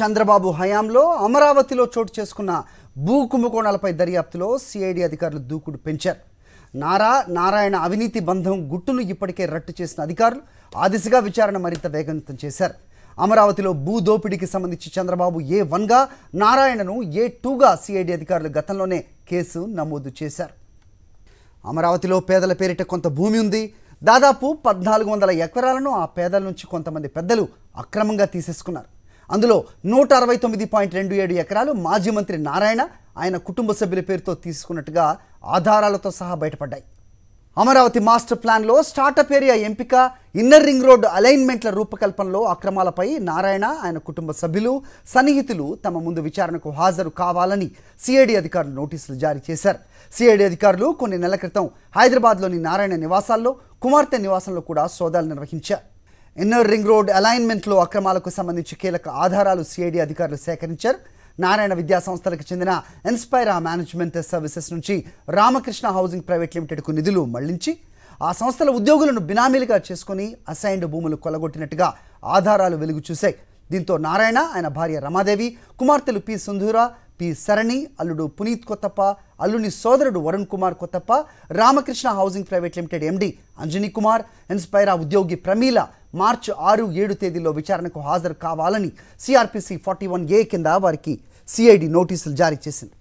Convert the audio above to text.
చంద్రబాబు హయాంలో అమరావతిలో చోటు చేసుకున్న భూ కుంభకోణాలపై దర్యాప్తులో సిఐడి అధికారులు దూకుడు పెంచారు నారా నారాయణ అవినీతి బంధం గుట్టును ఇప్పటికే రట్టు చేసిన అధికారులు ఆ దిశగా విచారణ మరింత వేగవంతం చేశారు అమరావతిలో భూ దోపిడీకి సంబంధించి చంద్రబాబు ఏ వన్గా నారాయణను ఏ టూగా సిఐడి అధికారులు గతంలోనే కేసు నమోదు చేశారు అమరావతిలో పేదల పేరిట కొంత భూమి ఉంది దాదాపు పద్నాలుగు వందల ఎకరాలను ఆ పేదల నుంచి కొంతమంది పెద్దలు అక్రమంగా తీసేసుకున్నారు అందులో నూట అరవై తొమ్మిది పాయింట్ రెండు ఏడు ఎకరాలు మాజీ మంత్రి నారాయణ ఆయన కుటుంబ సభ్యుల పేరుతో తీసుకున్నట్టుగా ఆధారాలతో సహా బయటపడ్డాయి అమరావతి మాస్టర్ ప్లాన్లో స్టార్టప్ ఏరియా ఎంపిక ఇన్నర్ రింగ్ రోడ్డు అలైన్మెంట్ల రూపకల్పనలో అక్రమాలపై నారాయణ ఆయన కుటుంబ సభ్యులు సన్నిహితులు తమ ముందు విచారణకు హాజరు కావాలని సిఐడి అధికారులు నోటీసులు జారీ చేశారు సిఐడి అధికారులు కొన్ని నెలల క్రితం హైదరాబాద్లోని నారాయణ నివాసాల్లో కుమార్తె నివాసంలో కూడా సోదాలు నిర్వహించారు ఇన్నర్ రింగ్ రోడ్ అలైన్మెంట్లో అక్రమాలకు సంబంధించి కీలక ఆధారాలు సిఐడి అధికారులు సేకరించారు నారాయణ విద్యా సంస్థలకు చెందిన ఇన్స్పైరా మేనేజ్మెంట్ సర్వీసెస్ నుంచి రామకృష్ణ హౌసింగ్ ప్రైవేట్ లిమిటెడ్కు నిధులు మళ్లించి ఆ సంస్థల ఉద్యోగులను బినామీలుగా చేసుకుని అసైన్డ్ భూములు కొలగొట్టినట్టుగా ఆధారాలు వెలుగు చూశాయి దీంతో నారాయణ ఆయన భార్య రమాదేవి కుమార్తెలు పి సుంధూర పి సరణి అల్లుడు పునీత్ కొత్తప్ప అల్లుని సోదరుడు Varun Kumar Kothappa Ramakrishna housing private limited MD Anjani Kumar Inspira ఉద్యోగి ప్రమీల మార్చి ఆరు ఏడు తేదీల్లో విచారణకు హాజరు కావాలని సిఆర్పిసి ఫార్టీ వన్ ఏ కింద వారికి సిఐడి నోటీసులు జారీ చేసింది